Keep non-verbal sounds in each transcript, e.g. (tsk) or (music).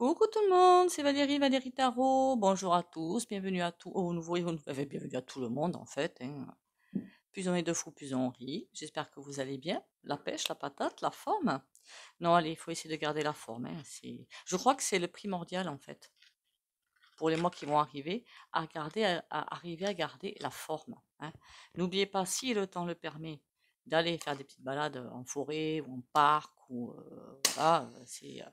Coucou tout le monde, c'est Valérie, Valérie Tarot. Bonjour à tous, bienvenue à tous, au oh, nouveau, eh bienvenue à tout le monde en fait. Hein. Plus on est de fous, plus on rit. J'espère que vous allez bien. La pêche, la patate, la forme. Non, allez, il faut essayer de garder la forme. Hein. Je crois que c'est le primordial en fait pour les mois qui vont arriver, à, garder, à, arriver à garder la forme. Hein. N'oubliez pas, si le temps le permet, d'aller faire des petites balades en forêt ou en parc ou euh, voilà, c'est euh,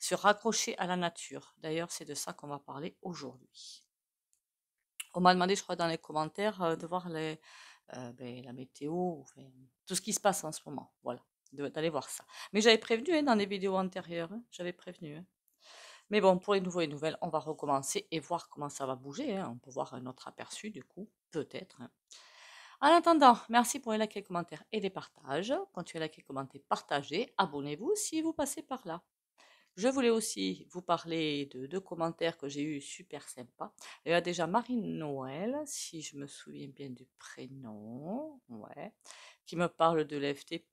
se raccrocher à la nature. D'ailleurs, c'est de ça qu'on va parler aujourd'hui. On m'a demandé, je crois, dans les commentaires euh, de voir euh, ben, la météo, tout ce qui se passe en ce moment. Voilà, d'aller voir ça. Mais j'avais prévenu hein, dans les vidéos antérieures, hein, j'avais prévenu. Hein. Mais bon, pour les nouveaux et nouvelles, on va recommencer et voir comment ça va bouger. On peut voir un autre aperçu du coup, peut-être. En attendant, merci pour les likes, les commentaires et les partages. Quand tu as liker, commenter, partager. Abonnez-vous si vous passez par là. Je voulais aussi vous parler de deux commentaires que j'ai eu super sympas. Il y a déjà Marine noël si je me souviens bien du prénom, ouais, qui me parle de l'EFT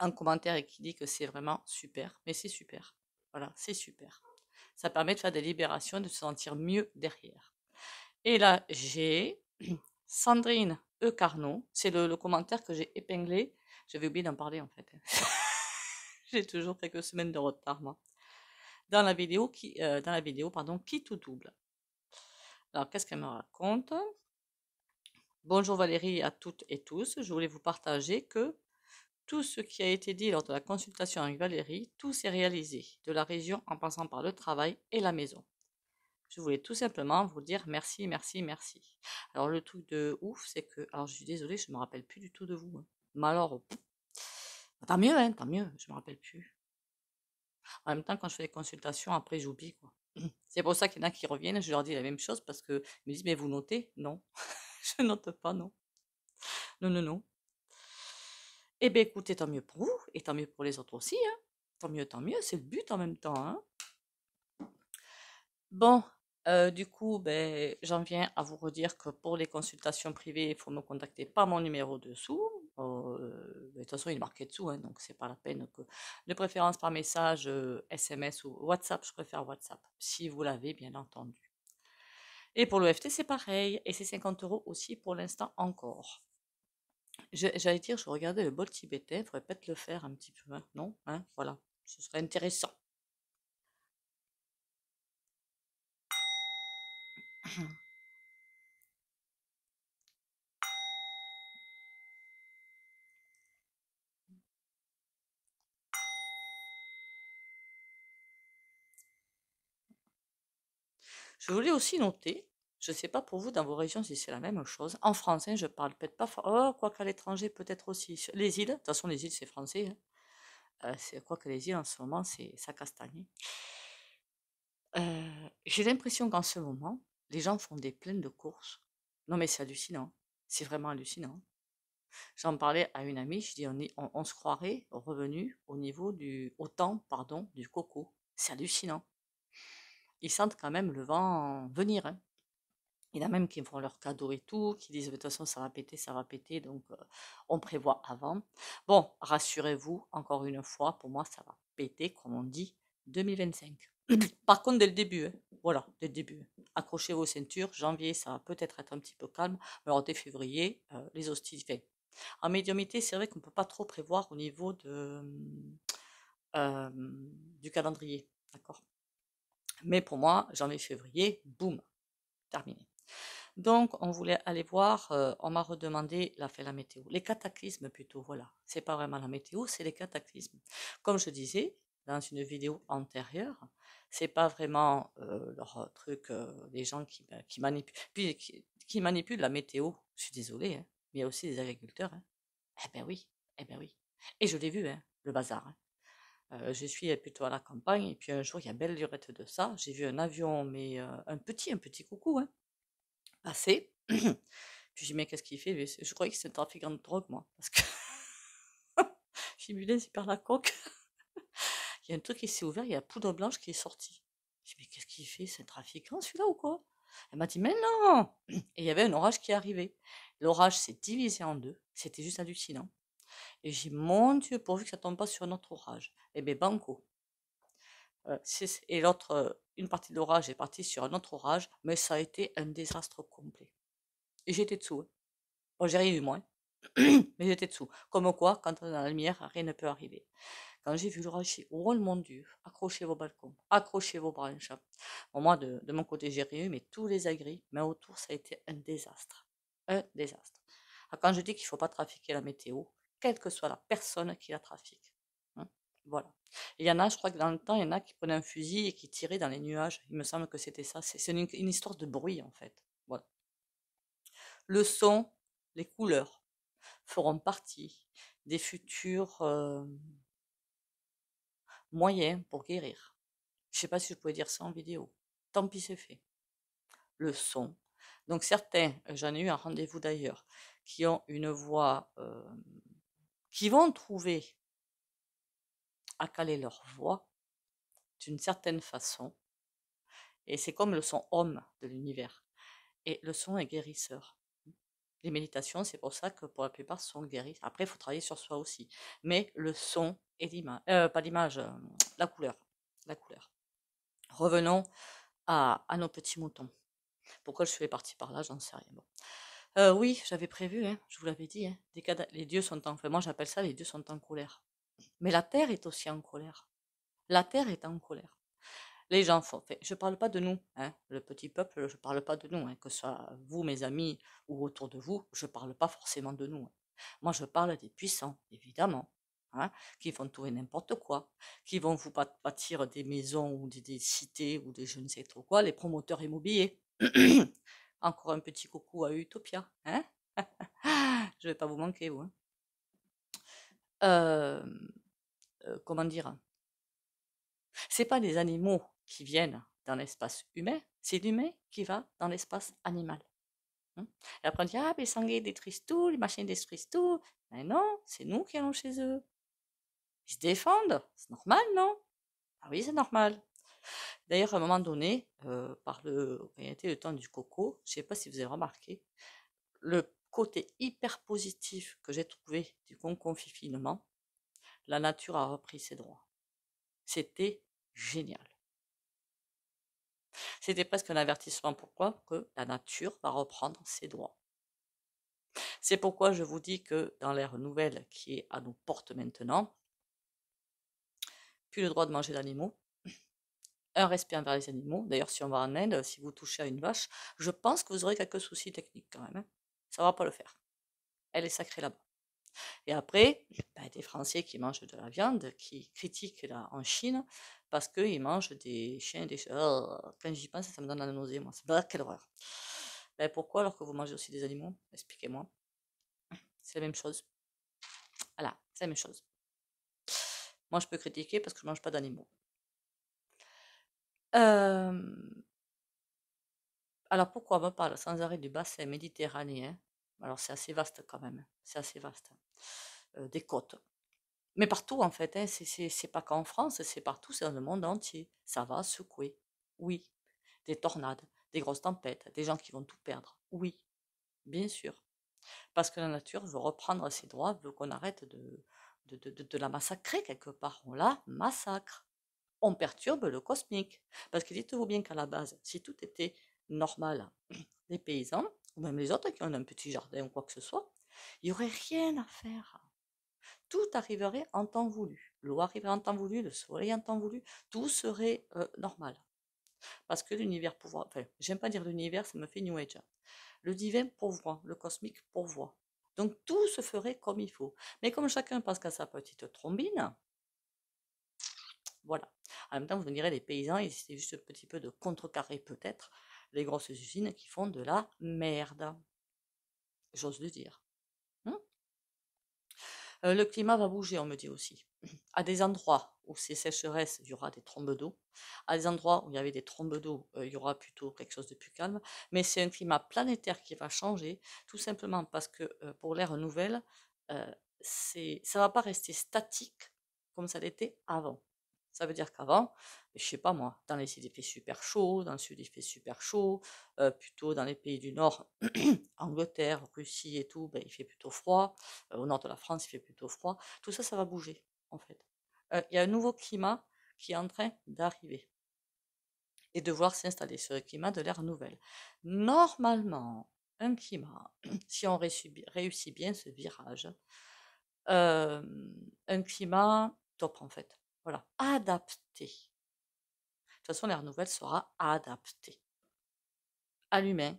en commentaire et qui dit que c'est vraiment super. Mais c'est super. Voilà, c'est super. Ça permet de faire des libérations, de se sentir mieux derrière. Et là, j'ai (clears throat) Sandrine E. C'est le, le commentaire que j'ai épinglé. J'avais oublié d'en parler en fait. Hein. (laughs) (laughs) J'ai toujours quelques semaines de retard, moi. Dans la vidéo, qui, euh, dans la vidéo pardon, qui tout double. Alors, qu'est-ce qu'elle me raconte Bonjour Valérie à toutes et tous. Je voulais vous partager que tout ce qui a été dit lors de la consultation avec Valérie, tout s'est réalisé, de la région en passant par le travail et la maison. Je voulais tout simplement vous dire merci, merci, merci. Alors le truc de ouf, c'est que, alors je suis désolée, je ne me rappelle plus du tout de vous. Hein. Mais alors, ah, tant mieux, hein, tant mieux, je me rappelle plus. En même temps, quand je fais des consultations, après j'oublie. Quoi. (clears throat) C'est pour ça qu'il y en a qui reviennent, je leur dis la même chose parce qu'ils me disent, mais vous notez Non, (laughs) je note pas, non. Non, non, non. Eh bien écoutez, tant mieux pour vous et tant mieux pour les autres aussi. Hein. Tant mieux, tant mieux, c'est le but en même temps. Hein. Bon, euh, du coup, ben, j'en viens à vous redire que pour les consultations privées, il faut me contacter par mon numéro dessous. Euh, de toute façon, il est marqué dessous, hein, donc c'est pas la peine. Que... De préférence par message, SMS euh, ou WhatsApp, je préfère WhatsApp, si vous l'avez bien entendu. Et pour l'EFT, c'est pareil, et c'est 50 euros aussi pour l'instant encore. J'allais dire, je regardais le bol tibétain, il faudrait peut-être le faire un petit peu maintenant, hein, voilà, ce serait intéressant. (clears throat) Je voulais aussi noter, je ne sais pas pour vous dans vos régions si c'est la même chose, en français, je hein, je parle peut-être pas, oh, quoi qu'à l'étranger peut-être aussi, les îles, de toute façon les îles c'est français, hein. euh, c'est quoi que les îles en ce moment c'est ça castagne. Euh, j'ai l'impression qu'en ce moment, les gens font des plaines de courses. Non mais c'est hallucinant, c'est vraiment hallucinant. J'en parlais à une amie, je dis on, on se croirait revenu au niveau du, au temps, pardon, du coco. C'est hallucinant ils sentent quand même le vent venir. Hein. Il y en a même qui font leur cadeau et tout, qui disent de toute façon ça va péter, ça va péter, donc euh, on prévoit avant. Bon, rassurez-vous, encore une fois, pour moi ça va péter, comme on dit, 2025. (clears throat) Par contre, dès le début, hein, voilà, dès le début, accrochez vos ceintures. Janvier, ça va peut-être être un petit peu calme, mais alors février, euh, les hostilités. En médiumité, c'est vrai qu'on ne peut pas trop prévoir au niveau de, euh, du calendrier, d'accord mais pour moi, janvier-février, boum, terminé. Donc, on voulait aller voir, euh, on m'a redemandé la fait la météo, les cataclysmes plutôt, voilà. n'est pas vraiment la météo, c'est les cataclysmes. Comme je disais dans une vidéo antérieure, c'est pas vraiment euh, leur truc, euh, les gens ben, qui, manipulent, la météo. Je suis désolée, hein, mais il y a aussi des agriculteurs. Hein. Eh bien oui, eh ben oui. Et je l'ai vu, hein, le bazar. Euh, je suis plutôt à la campagne, et puis un jour, il y a belle lurette de ça. J'ai vu un avion, mais euh, un petit, un petit coucou, hein, passer. (clears throat) puis me dis, mais qu'est-ce qu'il fait Je croyais que c'est un trafiquant de drogue, moi, parce que (laughs) j'ai mis les par la coque. (laughs) il y a un truc qui s'est ouvert, il y a poudre blanche qui est sortie. Je dis, mais qu'est-ce qu'il fait C'est un trafiquant, celui-là, ou quoi Elle m'a dit, mais non (clears throat) Et il y avait un orage qui arrivait. L'orage s'est divisé en deux. C'était juste hallucinant. Et j'ai mon Dieu, pourvu que ça tombe pas sur notre orage. Eh bien, banco. Euh, et l'autre, euh, une partie de l'orage est partie sur un autre orage, mais ça a été un désastre complet. Et j'étais dessous. Hein. j'ai rien eu moins, hein. (clears throat) mais j'étais dessous. Comme quoi, quand on est dans la lumière, rien ne peut arriver. Quand j'ai vu l'orage, j'ai oh mon Dieu, accrochez vos balcons, accrochez vos branches. Hein. Bon, moi, de, mon côté, j'ai rien eu, mais tous les agris, mais autour, ça a été un désastre. Un désastre. Ah, quand je dis qu'il ne faut pas trafiquer la météo, quelle que soit la personne qui la trafique. Hein, voilà. Il y en a, je crois que dans le temps, il y en a qui prenaient un fusil et qui tiraient dans les nuages. Il me semble que c'était ça. C'est une, histoire de bruit, en fait. Voilà. Le son, les couleurs feront partie des futurs euh, moyens pour guérir. Je ne sais pas si je pouvais dire ça en vidéo. Tant pis, c'est fait. Le son. Donc certains, j'en ai eu un rendez-vous d'ailleurs, qui ont une voix euh, qui vont trouver à caler leur voix d'une certaine façon. Et c'est comme le son homme de l'univers. Et le son est guérisseur. Les méditations, c'est pour ça que pour la plupart sont guéris. Après, il faut travailler sur soi aussi. Mais le son et l'image, euh, pas l'image, euh, la couleur, la couleur. Revenons à, nos petits moutons. Pourquoi je suis partie par là, j'en sais rien. Bon. Euh, oui, j'avais prévu, hein, je vous l'avais dit. Hein, les, dieux sont en. colère. moi, j'appelle ça les dieux sont en colère. Mais la terre est aussi en colère. La terre est en colère. Les gens font. je ne parle pas de nous, hein, le petit peuple, je ne parle pas de nous, que ce soit vous, mes amis, ou autour de vous, je ne parle pas forcément de nous. Moi, je parle des puissants, évidemment. qui vont et n'importe quoi, qui vont vous bâtir des maisons ou des, des, cités ou des je ne sais trop quoi, les promoteurs immobiliers. Encore un petit coucou à Utopia. Hein (laughs) Je vais pas vous manquer, vous. Hein. Euh, comment dire C'est pas les animaux qui viennent dans l'espace humain, c'est l'humain qui va dans l'espace animal. Hein? Et après on dit, ah, les sangliers détruisent tout, les machines détruisent tout. Mais non, c'est nous qui allons chez eux. Ils se défendent, c'est normal, non Ah oui, c'est normal. D'ailleurs, à un moment donné, euh, par le, temps du coco, je ne sais pas si vous avez remarqué, le côté hyper positif que j'ai trouvé du confinement, la nature a repris ses droits. C'était génial. C'était presque un avertissement pourquoi que la nature va reprendre ses droits. C'est pourquoi je vous dis que dans l'ère nouvelle qui est à nos portes maintenant, plus le droit de manger d'animaux, un respect envers les animaux. D'ailleurs, si on va en Inde, euh, si vous touchez à une vache, je pense que vous aurez quelques soucis techniques quand même. Hein. Ça ne va pas le faire. Elle est sacrée là-bas. Et après, ben, des Français qui mangent de la viande, qui critiquent là, en Chine parce qu'ils mangent des chiens, des chats. Oh, quand j'y pense, ça me donne la nausée, moi. C'est quelle horreur. Ben, pourquoi alors que vous mangez aussi des animaux Expliquez-moi. C'est la même chose. Voilà, c'est la même chose. Moi, je peux critiquer parce que je mange pas d'animaux. Alors pourquoi on me parle sans arrêt du bassin méditerranéen Alors c'est assez vaste quand même, c'est assez vaste. Hein, des côtes. Mais partout en fait, hein, c'est pas qu'en France, c'est partout, c'est dans le monde entier. Ça va secouer, oui. Des tornades, des grosses tempêtes, des gens qui vont tout perdre, oui, bien sûr. Parce que la nature veut reprendre ses droits, veut qu'on arrête de, de, de, la massacrer quelque part. On la massacre on perturbe le cosmique. Parce que dites-vous bien qu'à la base, si tout était normal, (clears throat) les paysans, ou même les autres qui ont un petit jardin ou quoi que ce soit, il n'y aurait rien à faire. Tout arriverait en temps voulu. L'eau arriverait en temps voulu, le soleil en temps voulu, tout serait euh, normal. Parce que l'univers pourvoit, enfin, j'aime pas dire l'univers, ça me fait New Age. Le divin pourvoit, le cosmique pourvoit. Donc tout se ferait comme il faut. Mais comme chacun passe qu'à sa petite trombine, voilà. En même temps, vous me direz, les paysans, ils c'est juste un petit peu de contrecarrer peut-être les grosses usines qui font de la merde. J'ose le dire. Hein. Euh, le climat va bouger, on me dit aussi. À des endroits où c'est sécheresse, il y aura des trombes d'eau. À des endroits où il y avait des trombes d'eau, euh, il y aura plutôt quelque chose de plus calme. Mais c'est un climat planétaire qui va changer, tout simplement parce que euh, pour l'ère nouvelle, ça ne va pas rester statique comme ça l'était avant. Ça veut dire qu'avant, je sais pas moi, dans les, il fait super chaud, dans le sud il fait super chaud, euh, plutôt dans les pays du nord, (clears throat) Angleterre, Russie et tout, ben, il fait plutôt froid. Euh, au nord de la France, il fait plutôt froid. Tout ça, ça va bouger, en fait. Euh, il y a un nouveau climat qui est en train d'arriver et de voir s'installer ce climat de l'ère nouvelle. Normalement, un climat, (clears throat) si on réussit bien ce virage, un climat top en fait. Voilà, adapté. De toute façon, l'ère nouvelle sera adaptée à l'humain,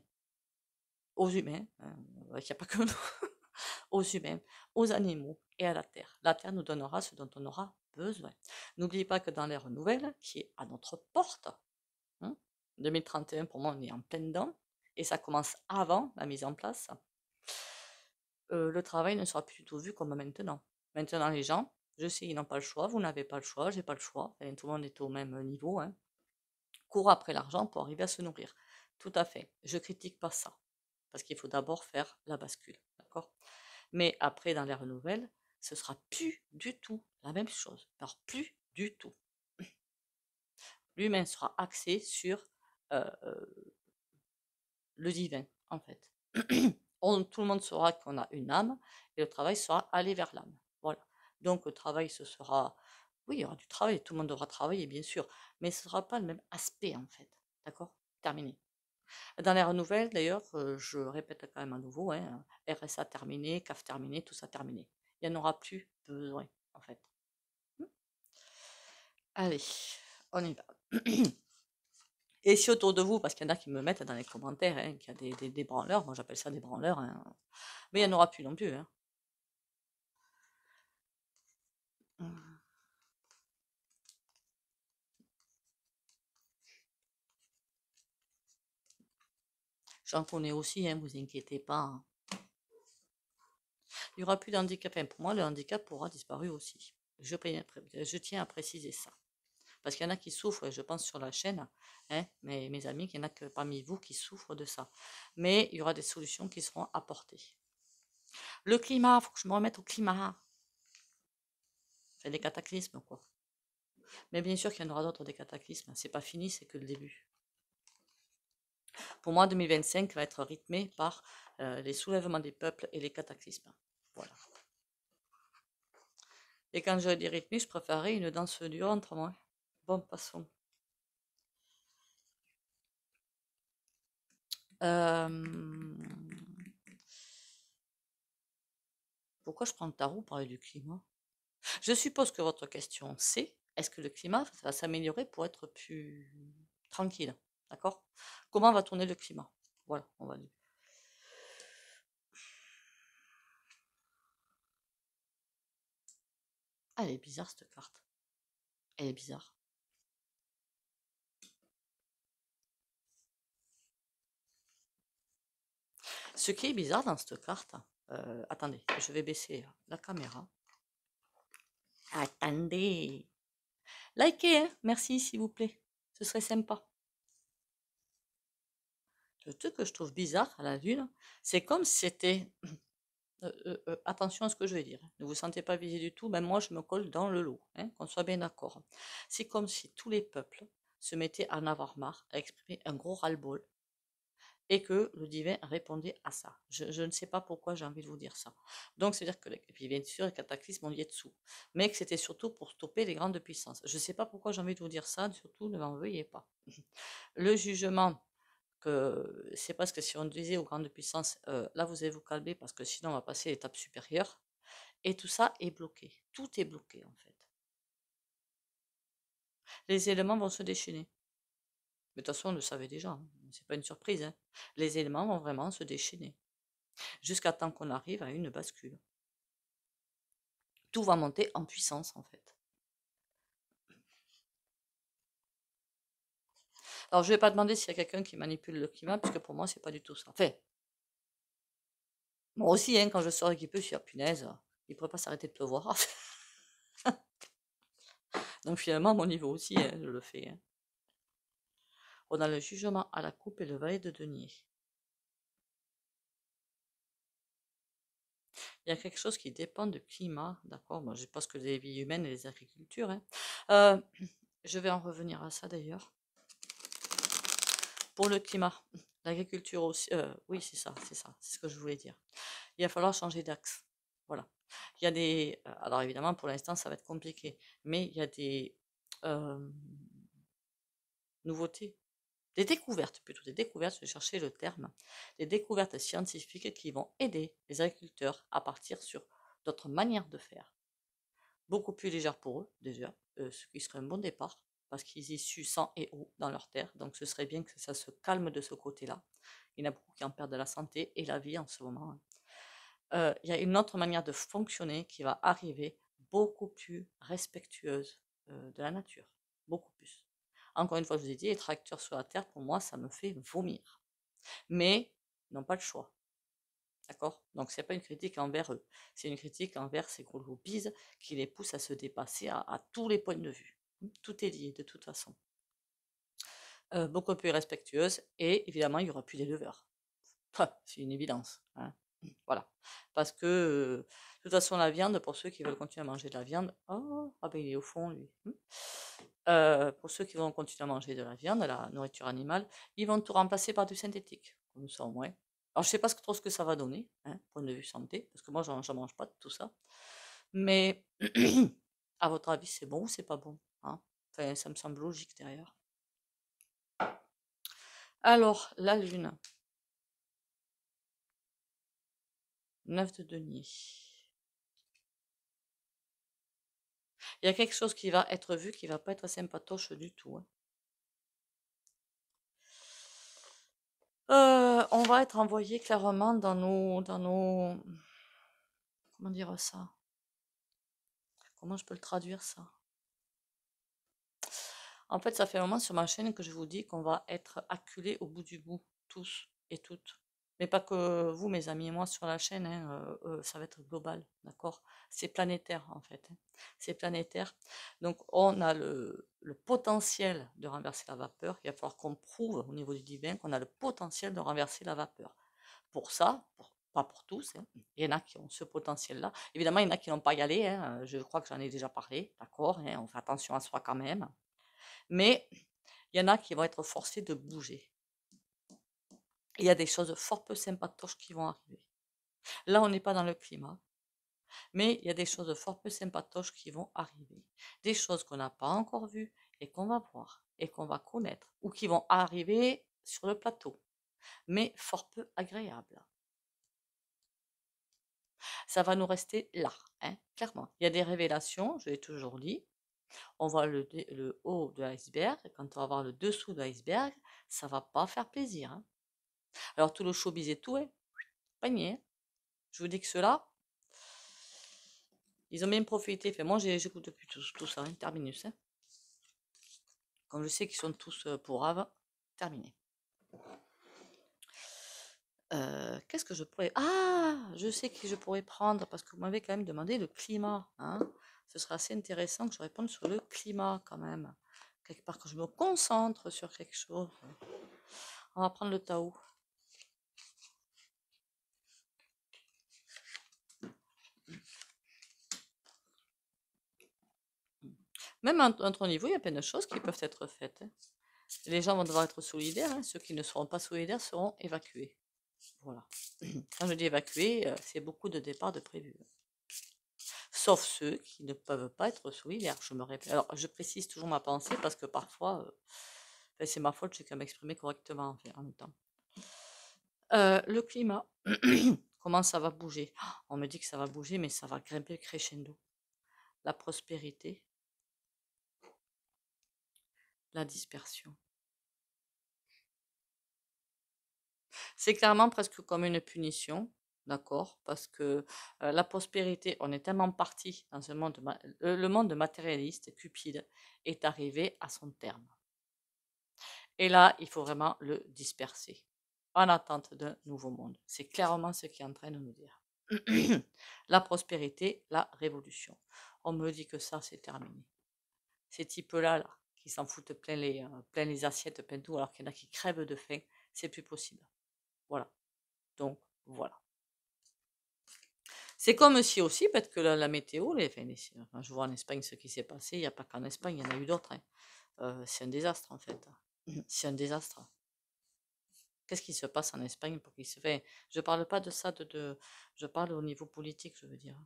aux humains, il n'y a pas que nous, (laughs) aux humains, aux animaux et à la terre. La terre nous donnera ce dont on aura besoin. N'oubliez pas que dans l'ère nouvelle, qui est à notre porte, 2031 hein, pour moi, on est en pleine dedans, et ça commence avant la mise en place. Euh, le travail ne sera plus du tout vu comme maintenant. Maintenant, les gens, je sais, ils n'ont pas le choix, vous n'avez pas le choix, j'ai pas le choix. tout le monde est au même euh, niveau. Hein. Cours après l'argent pour arriver à se nourrir. Tout à fait. Je critique pas ça. Parce qu'il faut d'abord faire la bascule. D'accord Mais après, dans les renouvelles, ce sera plus du tout la même chose. Alors, plus du tout. (clears throat) L'humain sera axé sur euh, euh, le divin, en fait. (clears throat) On, tout le monde saura qu'on a une âme et le travail sera aller vers l'âme. Voilà. Donc le travail, ce sera... Oui, il y aura du travail, tout le monde devra travailler, bien sûr, mais ce ne sera pas le même aspect, en fait. D'accord Terminé. Dans les nouvelle, d'ailleurs, euh, je répète quand même à nouveau, hein, RSA terminé, CAF terminé, tout ça terminé. Il n'y en aura plus besoin, en fait. Mmh. Allez, on y va. (clears throat) Et si autour de vous, parce qu'il y en a qui me mettent dans les commentaires, hein, qu'il a des, des, branleurs, moi j'appelle ça des branleurs, hein, mais il n'y en aura plus non plus. Hein. J'en connais aussi, hein, vous inquiétez pas. Hein. Il n'y aura plus d'handicap. Enfin, pour moi, le handicap pourra disparu aussi. Je, tiens à préciser ça. Parce qu'il y en a qui souffrent, je pense sur la chaîne, hein, mes, mes amis, qu'il y en a que parmi vous qui souffrent de ça. Mais il y aura des solutions qui seront apportées. Le climat, il faut que je me remette au climat. C'est des cataclysmes, quoi. Mais bien sûr qu'il y en aura d'autres des cataclysmes. Hein. C'est pas fini, c'est que le début. Pour moi, 2025 va être rythmé par euh, les soulèvements des peuples et les cataclysmes. Voilà. Et quand je dis rythmé, je préférerais une danse du entre moi. Bon, passons. Euh, pourquoi je prends le tarot pour parler du climat je suppose que votre question, c'est est-ce que le climat va s'améliorer pour être plus tranquille D'accord Comment va tourner le climat Voilà, on va dire. elle est bizarre cette carte. Elle est bizarre. Ce qui est bizarre dans cette carte, euh, attendez, je vais baisser la caméra. Attendez. Likez, hein. merci s'il vous plaît. Ce serait sympa. Le truc que je trouve bizarre à la lune, c'est comme si c'était... (clears throat) Euh, euh, euh, attention à ce que je vais dire. Hein. Ne vous sentez pas visé du tout, mais moi je me colle dans le lot, hein, qu'on soit bien d'accord. C'est comme si tous les peuples se mettaient à en avoir marre, à exprimer un gros ras-le-bol et que le divin répondait à ça. Je, ne sais pas pourquoi j'ai envie de vous dire ça. Donc, c'est-à-dire que, bien sûr, les cataclysmes, ont y dessous, mais que c'était surtout pour stopper les grandes puissances. Je ne sais pas pourquoi j'ai envie de vous dire ça, surtout ne m'en veuillez pas. (laughs) Le jugement, que c'est parce que si on disait aux grandes puissances, euh, là vous allez vous calmer parce que sinon on va passer à l'étape supérieure, et tout ça est bloqué. Tout est bloqué en fait. Les éléments vont se déchaîner. Mais de toute façon, on le savait déjà. Ce hein. C'est pas une surprise. Hein. Les éléments vont vraiment se déchaîner. Jusqu'à temps qu'on arrive à une bascule. Tout va monter en puissance, en fait. Alors, je ne vais pas demander s'il y a quelqu'un qui manipule le climat, puisque pour moi, ce n'est pas du tout ça. Fait. Moi aussi, hein, quand je sors équipé, je suis à ah, punaise, il ne pourrait pas s'arrêter de pleuvoir. (laughs) Donc, finalement, mon niveau aussi, je le fais. On a le jugement à la coupe et le valet de denier. Il y a quelque chose qui dépend du climat, d'accord Moi, je pense que les vies humaines et les agricultures. Hein. Euh, (clears throat) je vais en revenir à ça d'ailleurs. Pour le climat, l'agriculture aussi. Euh, oui, c'est ça, c'est ça, c'est ce que je voulais dire. Il va falloir changer d'axe. Voilà. Il y a des. Euh, alors évidemment, pour l'instant, ça va être compliqué, mais il y a des nouveautés des découvertes, plutôt des découvertes, je chercher le terme, des découvertes scientifiques qui vont aider les agriculteurs à partir sur d'autres manières de faire. Beaucoup plus légères pour eux, déjà, euh, ce qui serait un bon départ, parce qu'ils y sang et eau dans leur terre, donc ce serait bien que ça se calme de ce côté-là. Il y en a beaucoup qui en perdent la santé et la vie en ce moment. Hein. Euh, il y a une autre manière de fonctionner qui va arriver, beaucoup plus respectueuse euh, de la nature, beaucoup plus. Encore une fois, je vous ai dit, les tracteurs sur la terre, pour moi, ça me fait vomir. Mais ils n'ont pas le choix. D'accord Donc, ce n'est pas une critique envers eux. C'est une critique envers ces gros lobbies qui les poussent à se dépasser à, tous les points de vue. Hmm, tout est lié, de toute façon. Euh, beaucoup plus respectueuse et évidemment, il n'y aura plus d'éleveurs. (laughs) C'est une évidence. Hein. voilà. Parce que, euh, de toute façon, la viande, pour ceux qui veulent continuer à manger de la viande, oh, ah ben, il est au fond, lui. Hmm. Euh, pour ceux qui vont continuer à manger de la viande, de la nourriture animale, ils vont tout remplacer par du synthétique, comme ça au moins. Alors je ne sais pas trop ce que ça va donner, hein, point de vue santé, parce que moi je ne mange pas de tout ça. Mais (clears throat) à votre avis, c'est bon ou c'est pas bon hein? ça me semble logique d'ailleurs. Alors, la lune. 9 de denier. il y a quelque chose qui va être vu qui ne va pas être sympatoche du tout. Hein. Euh, on va être envoyé clairement dans nos, dans nos, comment dire ça Comment je peux le traduire ça En fait, ça fait un moment sur ma chaîne que je vous dis qu'on va être acculé au bout du bout, tous et toutes mais pas que vous, mes amis et moi, sur la chaîne, hein, euh, euh, ça va être global, d'accord C'est planétaire, en fait. Hein. C'est planétaire. Donc, on a le, potentiel de renverser la vapeur. Il va falloir qu'on prouve au niveau du divin qu'on a le potentiel de renverser la vapeur. Pour ça, pas pour tous, hein. il y en a qui ont ce potentiel-là. Évidemment, il y en a qui n'ont pas y aller. je crois que j'en ai déjà parlé, d'accord On fait attention à soi quand même. Mais il y en a qui vont être forcés de bouger il y a des choses fort peu sympatoches qui vont arriver. Là, on n'est pas dans le climat, mais il y a des choses fort peu sympatoches qui vont arriver. Des choses qu'on n'a pas encore vues et qu'on va voir et qu'on va connaître ou qui vont arriver sur le plateau, mais fort peu agréables. Ça va nous rester là, hein, clairement. Il y a des révélations, je l'ai toujours dit. On voit le, haut de l'iceberg, et quand on va voir le dessous de l'iceberg, ça va pas faire plaisir. Hein. Alors tout le showbiz et tout, hein. panier. Je vous dis que cela. ils ont bien profité. Enfin, moi, j'écoute plus tout, ça, hein. terminus. Comme hein. je sais qu'ils sont tous euh, pour Ave. terminé. Euh, qu'est-ce que je pourrais... Ah, je sais qui je pourrais prendre, parce que vous m'avez quand même demandé le climat. Hein. Ce sera assez intéressant que je réponde sur le climat quand même. Quelque part, que je me concentre sur quelque chose. On va prendre le Tao. Même à notre niveau, il y a plein de choses qui peuvent être faites. Hein. Les gens vont devoir être solidaires. Hein. Ceux qui ne seront pas solidaires seront évacués. Voilà. (clears throat) Quand je dis évacués, euh, c'est beaucoup de départs de prévus. Hein. Sauf ceux qui ne peuvent pas être solidaires. Je me répète. Alors, je précise toujours ma pensée parce que parfois, euh, c'est ma faute, je sais qu'à m'exprimer correctement en, même temps. Euh, le climat, (clears throat) comment ça va bouger oh, On me dit que ça va bouger, mais ça va grimper crescendo. La prospérité, la dispersion. C'est clairement presque comme une punition, d'accord Parce que la prospérité, on est tellement parti dans ce monde, le monde matérialiste, cupide, est arrivé à son terme. Et là, il faut vraiment le disperser en attente d'un nouveau monde. C'est clairement ce qui est en train de nous dire. (clears throat) la prospérité, la révolution. On me dit que ça, c'est terminé. Ces types-là, là, ils s'en foutent euh, plein les, assiettes, plein tout, alors qu'il y en a qui crèvent de faim, c'est plus possible. Voilà. Donc, voilà. C'est comme si aussi, peut-être que la, météo, les, je vois en Espagne ce qui s'est passé, il n'y a pas qu'en Espagne, il y en a eu d'autres. Hein. Euh, c'est un désastre, en fait. Mmh. C'est un désastre. Qu'est-ce qui se passe en Espagne pour qu'il se fait Je ne parle pas de ça, de, je parle au niveau politique, je veux dire.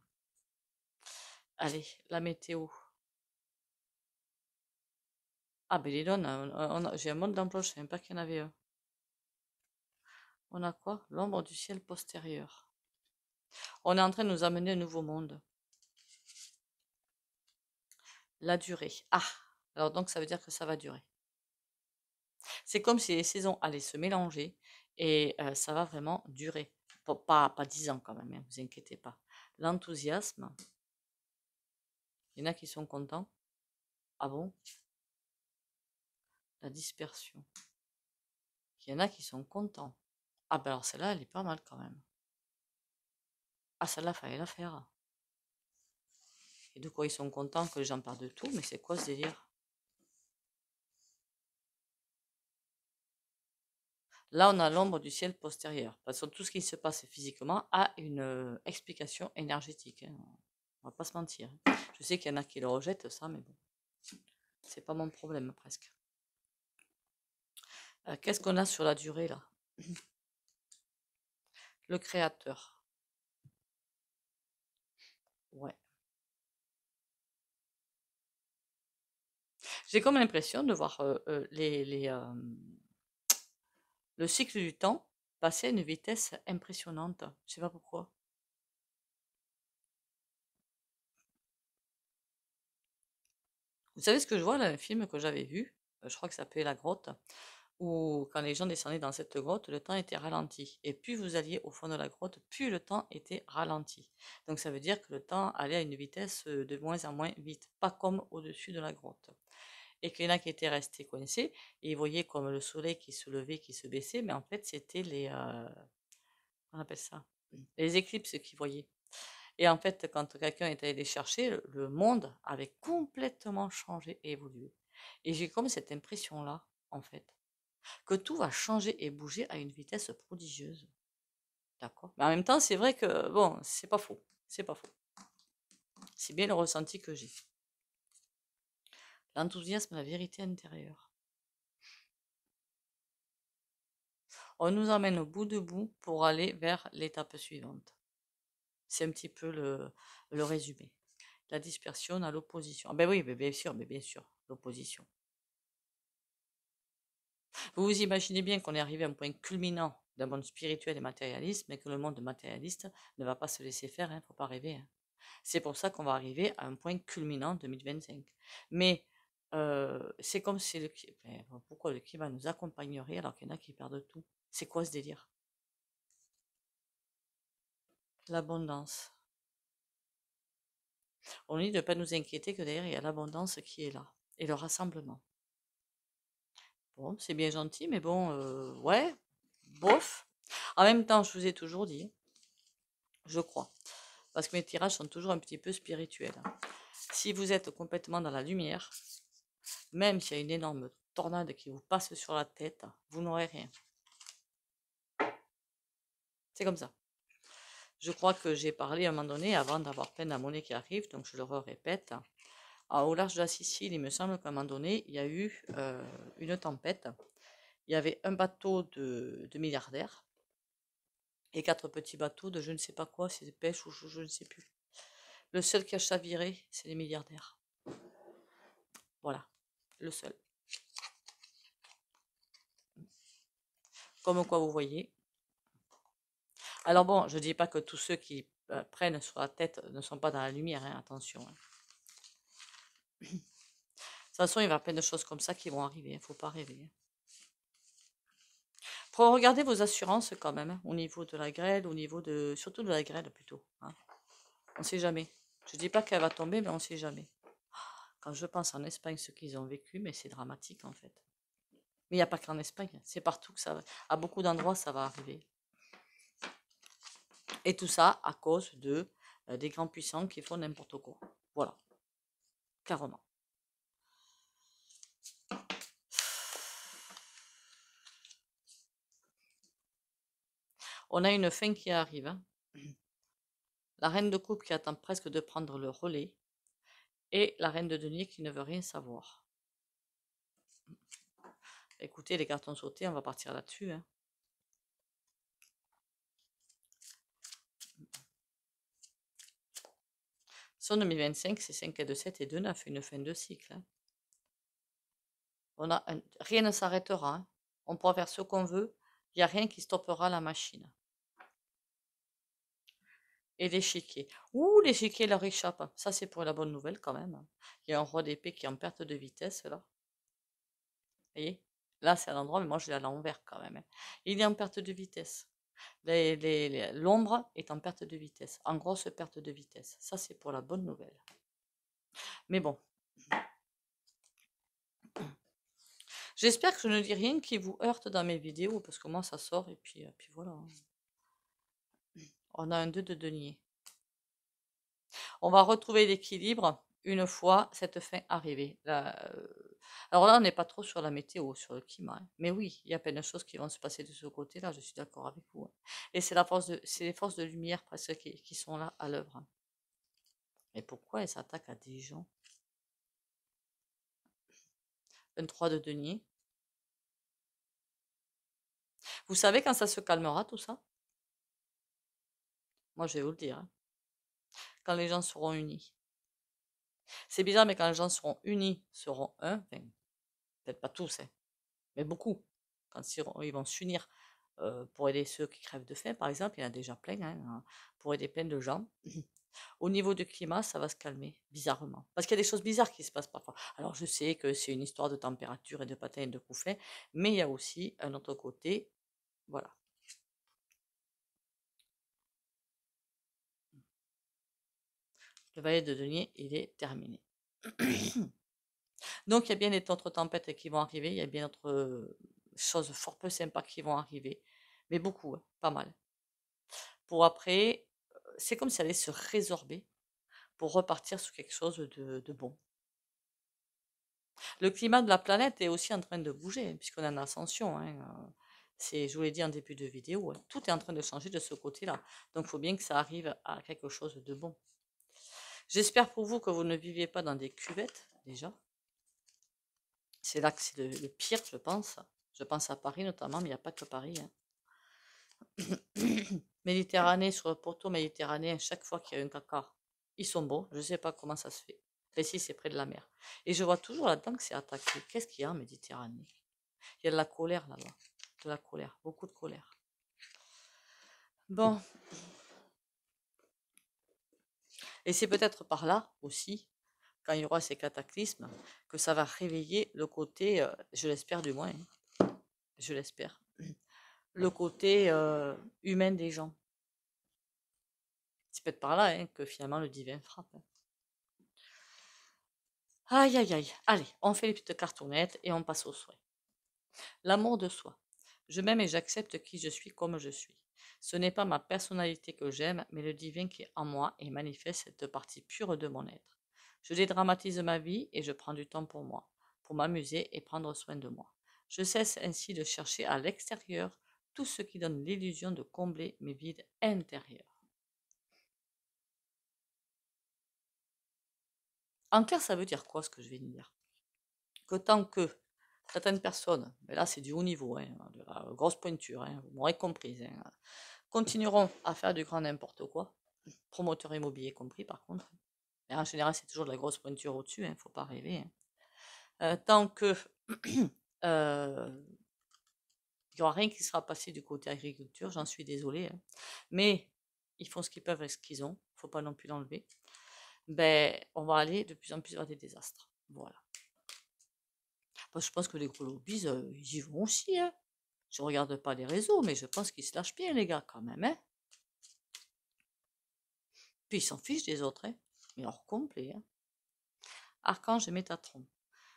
Allez, la météo. Ah, ben j'ai un mode d'emploi, je ne savais pas qu'il y en avait un. Hein. On a quoi L'ombre du ciel postérieur. On est en train de nous amener un nouveau monde. La durée. Ah Alors donc ça veut dire que ça va durer. C'est comme si les saisons allaient se mélanger et euh, ça va vraiment durer. Pas, pas, ans quand même, ne hein, vous inquiétez pas. L'enthousiasme. Il y en a qui sont contents. Ah bon la dispersion. Il y en a qui sont contents. Ah ben alors celle-là, elle est pas mal quand même. Ah celle-là, fallait la faire. Et de quoi ils sont contents que les gens parlent de tout, mais c'est quoi ce délire Là, on a l'ombre du ciel postérieur. Parce que tout ce qui se passe physiquement a une euh, explication énergétique. Hein. On va pas se mentir. Je sais qu'il y en a qui le rejettent, ça, mais bon. C'est pas mon problème, presque. Euh, qu'est-ce qu'on a sur la durée là (clears throat) Le créateur. Ouais. J'ai comme l'impression de voir euh, euh, les, (tsk) le cycle du temps passer à une vitesse impressionnante. Je sais pas pourquoi. Vous savez ce que je vois là, un film que j'avais vu, je crois que ça s'appelait La Grotte où quand les gens descendaient dans cette grotte, le temps était ralenti. Et plus vous alliez au fond de la grotte, plus le temps était ralenti. Donc ça veut dire que le temps allait à une vitesse euh, de moins en moins vite, pas comme au-dessus de la grotte. Et qu'il y en a qui étaient restés coincés, et ils voyaient comme le soleil qui se levait, qui se baissait, mais en fait c'était les... Euh, ça Les éclipses qu'ils voyaient. Et en fait, quand quelqu'un est allé les chercher, le monde avait complètement changé et évolué. Et j'ai comme cette impression-là, en fait que tout va changer et bouger à une vitesse prodigieuse. D'accord Mais en même temps, c'est vrai que, bon, c'est pas faux. C'est pas faux. C'est bien le ressenti que j'ai. L'enthousiasme, la vérité intérieure. on nous emmène au bout de bout pour aller vers l'étape suivante. C'est un petit peu le, résumé. La dispersion à l'opposition. Ah ben oui, bien sûr, mais bien sûr, l'opposition. Vous vous imaginez bien qu'on est arrivé à un point culminant d'un monde spirituel et matérialiste, mais que le monde matérialiste ne va pas se laisser faire, il hein, ne faut pas rêver. Hein. C'est pour ça qu'on va arriver à un point culminant 2025. Mais euh, c'est comme si le climat, pourquoi le climat nous accompagnerait alors qu'il y en a qui perdent tout C'est quoi ce délire L'abondance. On dit de ne pas nous inquiéter que derrière il y a l'abondance qui est là et le rassemblement. Bon, c'est bien gentil, mais bon, euh, ouais, bof. En même temps, je vous ai toujours dit, je crois, parce que mes tirages sont toujours un petit peu spirituels. Hein. Si vous êtes complètement dans la lumière, même s'il y a une énorme tornade qui vous passe sur la tête, vous n'aurez rien. C'est comme ça. Je crois que j'ai parlé à un moment donné avant d'avoir peine à monnaie qui arrive, donc je le répète. Ah, au large de la Sicile, il me semble qu'à un moment donné, il y a eu euh, une tempête. Il y avait un bateau de, milliardaires et quatre petits bateaux de je ne sais pas quoi, c'est des pêches ou je, ne sais plus. Le seul qui a chaviré, c'est les milliardaires. Voilà, le seul. Comme quoi vous voyez. Alors bon, je ne dis pas que tous ceux qui euh, prennent sur la tête ne sont pas dans la lumière, hein, attention. Hein de toute façon, il y a plein de choses comme ça qui vont arriver. Il hein, ne faut pas rêver. Hein. pour regarder vos assurances quand même, hein, au niveau de la grêle, au niveau de... Surtout de la grêle plutôt. On ne sait jamais. Je ne dis pas qu'elle va tomber, mais on ne sait jamais. Quand je pense en Espagne, ce qu'ils ont vécu, mais c'est dramatique en fait. Mais il n'y a pas qu'en Espagne, c'est partout que ça va. À beaucoup d'endroits, ça va arriver. Et tout ça à cause de, euh, des grands puissants qui font n'importe quoi. Voilà. Carrément. On a une fin qui arrive. Hein. La reine de coupe qui attend presque de prendre le relais. Et la reine de denier qui ne veut rien savoir. Écoutez, les cartons sautés, on va partir là-dessus. Hein. Son 2025, c'est 5 et 2, 7 et 2, 9, une fin de cycle. Hein. On a rien ne s'arrêtera. Hein. On pourra faire ce qu'on veut. Il n'y a rien qui stoppera la machine. Et l'échiquier. Ouh, l'échiquier leur échappe. Ça, c'est pour la bonne nouvelle quand même. Hein. Il y a un roi d'épée qui est en perte de vitesse là. Vous voyez Là, c'est à l'endroit, mais moi, je l'ai à l'envers quand même. Il est en perte de vitesse l'ombre est en perte de vitesse, en grosse perte de vitesse. Ça, c'est pour la bonne nouvelle. Mais bon. J'espère que je ne dis rien qui vous heurte dans mes vidéos, parce que moi, ça sort, et puis, euh, puis voilà. Hein. On a un 2 de denier. On va retrouver l'équilibre une fois cette fin arrivée. Euh, alors là, on n'est pas trop sur la météo, sur le climat. Hein. Mais oui, il y a plein de choses qui vont se passer de ce côté-là, je suis d'accord avec vous. Hein. Et c'est les forces de lumière presque qui, sont là à l'œuvre. Mais hein. pourquoi elles s'attaquent à des gens 3 de denier. Vous savez quand ça se calmera tout ça Moi, je vais vous le dire. Quand les gens seront unis. C'est bizarre, mais quand les gens seront unis, seront un, peut-être pas tous, hein, mais beaucoup, quand ils vont s'unir euh, pour aider ceux qui crèvent de faim, par exemple, il y en a déjà plein, hein, hein, pour aider plein de gens. (clears throat) Au niveau du climat, ça va se calmer, bizarrement. Parce qu'il y a des choses bizarres qui se passent parfois. Alors je sais que c'est une histoire de température et de patins et de couffins, mais il y a aussi un autre côté, voilà, Le valet de denier, il est terminé. (clears throat) Donc, il y a bien d'autres tempêtes qui vont arriver, il y a bien d'autres euh, choses fort peu sympas qui vont arriver, mais beaucoup, hein, pas mal. Pour après, euh, c'est comme si elle allait se résorber pour repartir sur quelque chose de, bon. Le climat de la planète est aussi en train de bouger, hein, puisqu'on est en ascension. Hein, euh, je vous l'ai dit en début de vidéo, tout est en train de changer de ce côté-là. Donc, il faut bien que ça arrive à quelque chose de bon. J'espère pour vous que vous ne viviez pas dans des cuvettes, déjà. C'est là que c'est le, pire, je pense. Je pense à Paris notamment, mais il n'y a pas que Paris. Hein. (coughs) Méditerranée, sur le poteau méditerranéen, chaque fois qu'il y a un caca, ils sont bons. Je ne sais pas comment ça se fait. Mais si, c'est près de la mer. Et je vois toujours là-dedans que c'est attaqué. Qu'est-ce qu'il y a en Méditerranée Il y a de la colère là-bas. De la colère, beaucoup de colère. Bon. Et c'est peut-être par là aussi, quand il y aura ces cataclysmes, que ça va réveiller le côté, je l'espère du moins, hein, je l'espère, le côté humain des gens. C'est peut-être par là hein, que finalement le divin frappe. Hein. Aïe, aïe, aïe. Allez, on fait les petites cartonnettes et on passe au souhait. L'amour de soi. Je m'aime et j'accepte qui je suis comme je suis. Ce n'est pas ma personnalité que j'aime, mais le divin qui est en moi et manifeste cette partie pure de mon être. Je dédramatise ma vie et je prends du temps pour moi, pour m'amuser et prendre soin de moi. Je cesse ainsi de chercher à l'extérieur tout ce qui donne l'illusion de combler mes vides intérieurs. En clair, ça veut dire quoi ce que je viens de dire Que tant que certaines personnes, mais là c'est du haut niveau, hein, de la grosse pointure, hein, vous m'aurez compris, hein. continueront à faire du grand n'importe quoi, promoteur immobilier compris par contre. en général, c'est toujours de la grosse pointure au-dessus, il ne faut pas rêver. Euh, tant que il (clears throat) n'y euh, aura rien qui sera passé du côté agriculture, j'en suis désolée. Mais ils font ce qu'ils peuvent avec ce qu'ils ont, il ne faut pas non plus l'enlever. Ben, on va aller de plus en plus vers des désastres. Voilà. Bah, je pense que les gros euh, ils y vont aussi. Hein. Je regarde pas les réseaux, mais je pense qu'ils se lâchent bien, les gars, quand même. Hein. Puis ils s'en fichent des autres. Hein. Mais hors complet. Hein. Archange Métatron.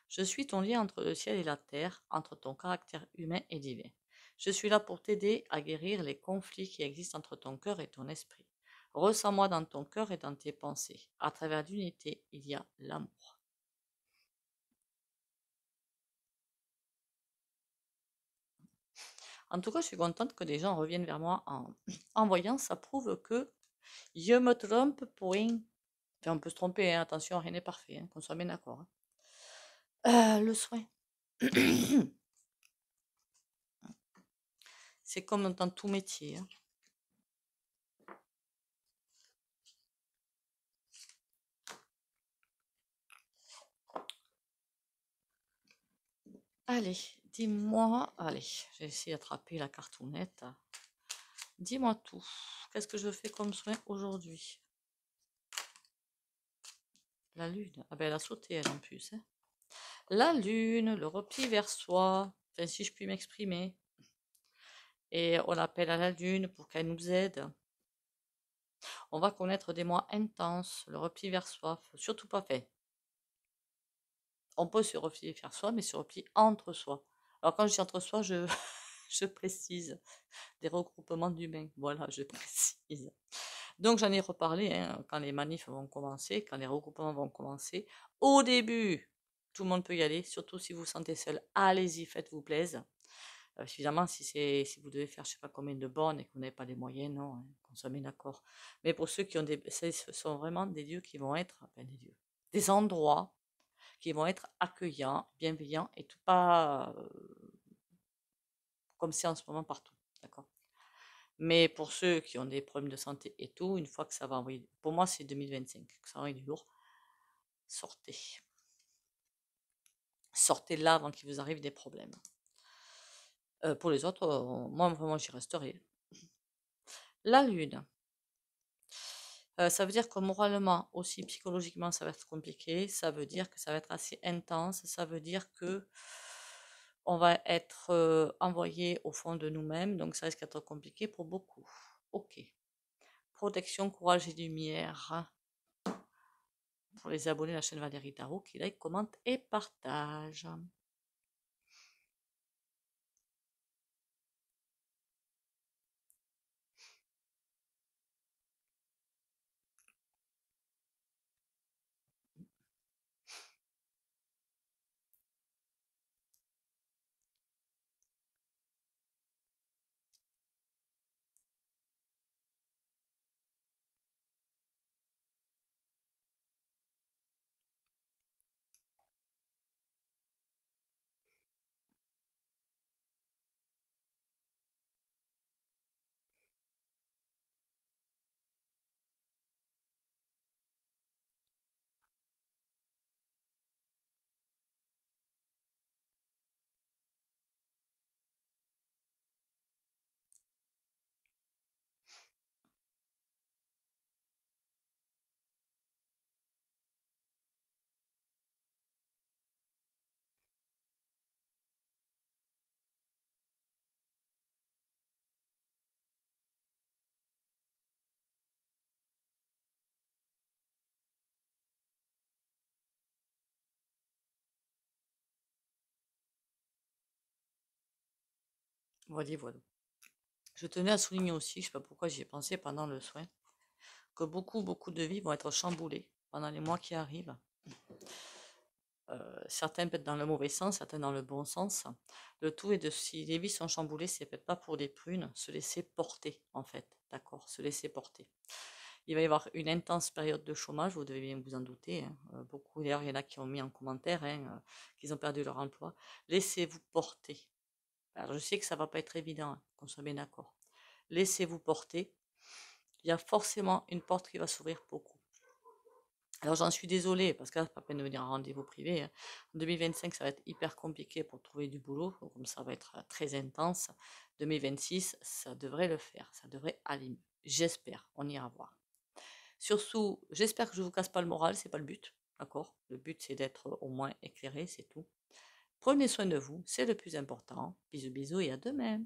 Je suis ton lien entre le ciel et la terre, entre ton caractère humain et divin. Je suis là pour t'aider à guérir les conflits qui existent entre ton cœur et ton esprit. Ressens-moi dans ton cœur et dans tes pensées. À travers l'unité, il y a l'amour. En tout cas, je suis contente que des gens reviennent vers moi en, (clears throat) voyant. Ça prouve que je me trompe rien. Enfin, on peut se tromper, hein. attention, rien n'est parfait, hein, qu'on soit bien d'accord. Hein. Euh, le soin. (clears throat) C'est comme dans tout métier. Allez, Dis-moi, allez, j'ai essayé d'attraper la cartounette. Dis-moi tout. Qu'est-ce que je fais comme soin aujourd'hui La lune. Ah ben elle a sauté elle en plus. Hein. La lune, le repli vers soi. Enfin, si je puis m'exprimer. Et on appelle à la lune pour qu'elle nous aide. On va connaître des mois intenses, le repli vers soi, surtout pas fait. On peut se replier vers soi, mais se replier entre soi. Alors quand je dis entre soi, je, (laughs) je précise des regroupements d'humains. Voilà, je (laughs) précise. Donc j'en ai reparlé hein, quand les manifs vont commencer, quand les regroupements vont commencer. Au début, tout le monde peut y aller, surtout si vous vous sentez seul, allez-y, faites-vous plaisir. Suffisamment, euh, évidemment, si, si vous devez faire je ne sais pas combien de bornes et que vous n'avez pas les moyens, non, consommez hein, d'accord. Mais pour ceux qui ont des... Ce sont vraiment des lieux qui vont être... Ben, des lieux. Des endroits vont être accueillants, bienveillants et tout pas euh, comme c'est en ce moment partout. D'accord Mais pour ceux qui ont des problèmes de santé et tout, une fois que ça va envoyer, pour moi c'est 2025, que ça envoyer du lourd, sortez. Sortez là avant qu'il vous arrive des problèmes. Euh, pour les autres, euh, moi vraiment j'y resterai. La lune. Euh, ça veut dire que moralement aussi, psychologiquement, ça va être compliqué. Ça veut dire que ça va être assez intense. Ça veut dire que on va être euh, envoyé au fond de nous-mêmes. Donc ça risque d'être compliqué pour beaucoup. Ok. Protection, courage et lumière. Pour les abonnés à la chaîne Valérie Tarot qui like, commente et partage. Je tenais à souligner aussi, je ne sais pas pourquoi j'y ai pensé pendant le soin, que beaucoup, beaucoup de vies vont être chamboulées pendant les mois qui arrivent. Euh, certains peut-être dans le mauvais sens, certains dans le bon sens. Le tout est de si les vies sont chamboulées, c'est peut-être pas pour des prunes, se laisser porter en fait, d'accord, se laisser porter. Il va y avoir une intense période de chômage, vous devez bien vous en douter. Hein. Euh, beaucoup d'ailleurs, il y en a qui ont mis en commentaire hein, euh, qu'ils ont perdu leur emploi. Laissez-vous porter alors, je sais que ça ne va pas être évident, hein, qu'on soit bien d'accord. Laissez-vous porter. Il y a forcément une porte qui va s'ouvrir pour vous. Alors j'en suis désolée, parce que là, pas peine de venir en rendez-vous privé. Hein. En 2025, ça va être hyper compliqué pour trouver du boulot, comme ça va être euh, très intense. 2026, ça devrait le faire, ça devrait aller J'espère, on ira voir. Surtout, j'espère que je ne vous casse pas le moral, c'est pas le but, d'accord Le but, c'est d'être au moins éclairé, c'est tout. Prenez soin de vous, c'est le plus important. Bisous bisous et à demain.